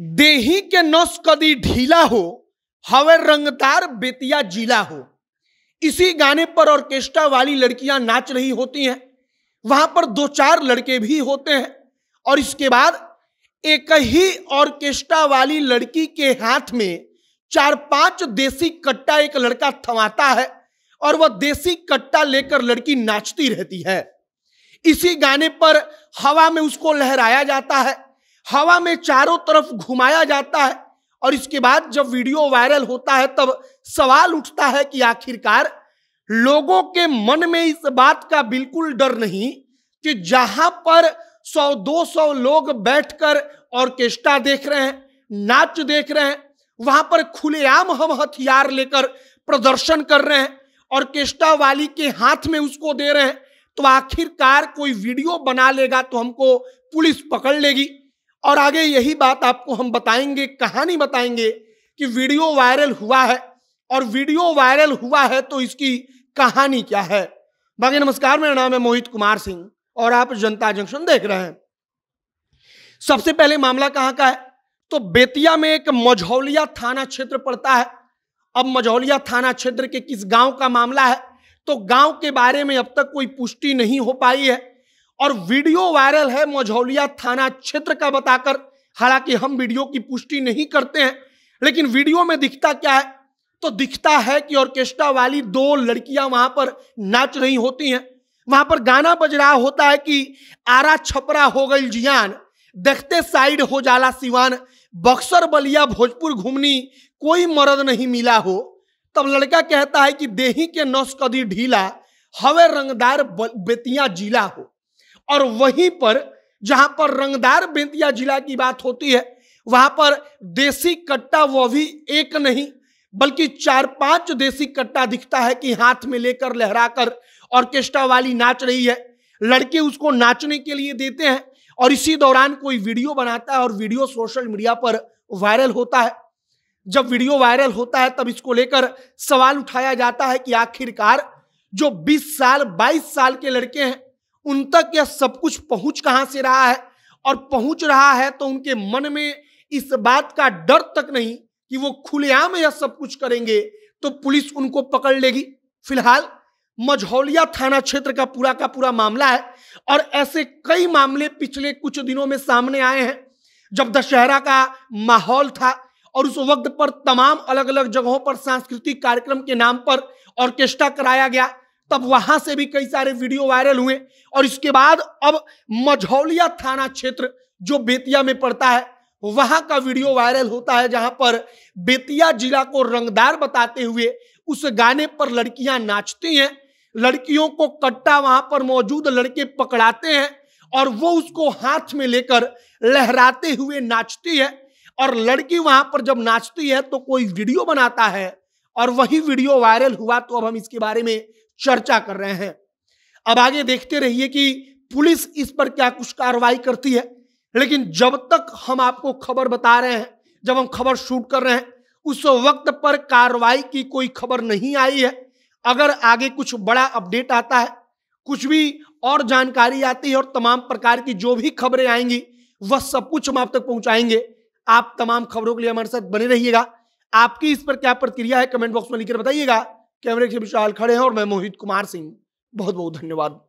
देही के नस कदी ढीला हो हवे रंगदार बेतिया जिला हो इसी गाने पर ऑर्केस्ट्रा वाली लड़कियां नाच रही होती हैं वहां पर दो चार लड़के भी होते हैं और इसके बाद एक ही ऑर्केस्ट्रा वाली लड़की के हाथ में चार पांच देसी कट्टा एक लड़का थमाता है और वह देसी कट्टा लेकर लड़की नाचती रहती है इसी गाने पर हवा में उसको लहराया जाता है हवा में चारों तरफ घुमाया जाता है और इसके बाद जब वीडियो वायरल होता है तब सवाल उठता है कि आखिरकार लोगों के मन में इस बात का बिल्कुल डर नहीं कि जहां पर 100-200 लोग बैठकर ऑर्केस्ट्रा देख रहे हैं नाच देख रहे हैं वहां पर खुलेआम हम हथियार लेकर प्रदर्शन कर रहे हैं ऑर्केस्ट्रा वाली के हाथ में उसको दे रहे हैं तो आखिरकार कोई वीडियो बना लेगा तो हमको पुलिस पकड़ लेगी और आगे यही बात आपको हम बताएंगे कहानी बताएंगे कि वीडियो वायरल हुआ है और वीडियो वायरल हुआ है तो इसकी कहानी क्या है बाकी नमस्कार मेरा नाम है मोहित कुमार सिंह और आप जनता जंक्शन देख रहे हैं सबसे पहले मामला कहाँ का है तो बेतिया में एक मझौलिया थाना क्षेत्र पड़ता है अब मझौलिया थाना क्षेत्र के किस गांव का मामला है तो गांव के बारे में अब तक कोई पुष्टि नहीं हो पाई है और वीडियो वायरल है मझौलिया थाना क्षेत्र का बताकर हालांकि हम वीडियो की पुष्टि नहीं करते हैं लेकिन वीडियो में दिखता क्या है तो दिखता है कि ऑर्केस्ट्रा वाली दो लड़कियां वहां पर नाच रही होती हैं वहां पर गाना बज रहा होता है कि आरा छपरा हो गई जियान देखते साइड हो जाला सिवान बक्सर बलिया भोजपुर घूमनी कोई मर्द नहीं मिला हो तब लड़का कहता है कि देही के नस कदी ढीला हवे रंगदार बेतिया जिला हो और वहीं पर जहां पर रंगदार बेंतिया जिला की बात होती है वहां पर देसी कट्टा वह भी एक नहीं बल्कि चार पांच देसी कट्टा दिखता है कि हाथ में लेकर लहराकर ऑर्केस्ट्रा वाली नाच रही है लड़के उसको नाचने के लिए देते हैं और इसी दौरान कोई वीडियो बनाता है और वीडियो सोशल मीडिया पर वायरल होता है जब वीडियो वायरल होता है तब इसको लेकर सवाल उठाया जाता है कि आखिरकार जो 20 साल 22 साल के लड़के हैं उन तक यह सब कुछ पहुंच कहां से रहा है और पहुंच रहा है तो उनके मन में इस बात का डर तक नहीं कि वो खुलेआम यह सब कुछ करेंगे तो पुलिस उनको पकड़ लेगी फिलहाल मझौलिया थाना क्षेत्र का पूरा का पूरा मामला है और ऐसे कई मामले पिछले कुछ दिनों में सामने आए हैं जब दशहरा का माहौल था और उस वक्त पर तमाम अलग अलग जगहों पर सांस्कृतिक कार्यक्रम के नाम पर ऑर्केस्ट्रा कराया गया तब वहां से भी कई सारे वीडियो वायरल हुए और इसके बाद अब मझौलिया थाना क्षेत्र जो बेतिया में पड़ता है वहां का वीडियो वायरल होता है जहां पर बेतिया जिला को रंगदार बताते हुए उस गाने पर लड़कियां नाचती हैं लड़कियों को कट्टा वहां पर मौजूद लड़के पकड़ाते हैं और वो उसको हाथ में लेकर लहराते हुए नाचती है और लड़की वहां पर जब नाचती है तो कोई वीडियो बनाता है और वही वीडियो वायरल हुआ तो अब हम इसके बारे में चर्चा कर रहे हैं अब आगे देखते रहिए कि पुलिस इस पर क्या कुछ कार्रवाई करती है लेकिन जब तक हम आपको खबर बता रहे हैं जब हम खबर शूट कर रहे हैं उस वक्त पर कार्रवाई की कोई खबर नहीं आई है अगर आगे कुछ बड़ा अपडेट आता है कुछ भी और जानकारी आती है और तमाम प्रकार की जो भी खबरें आएंगी वह सब कुछ हम आप तक पहुंचाएंगे आप तमाम खबरों के लिए हमारे साथ बने रहिएगा आपकी इस पर क्या प्रतिक्रिया है कमेंट बॉक्स में लिखकर बताइएगा कैमरे के विशाल खड़े हैं और मैं मोहित कुमार सिंह बहुत बहुत धन्यवाद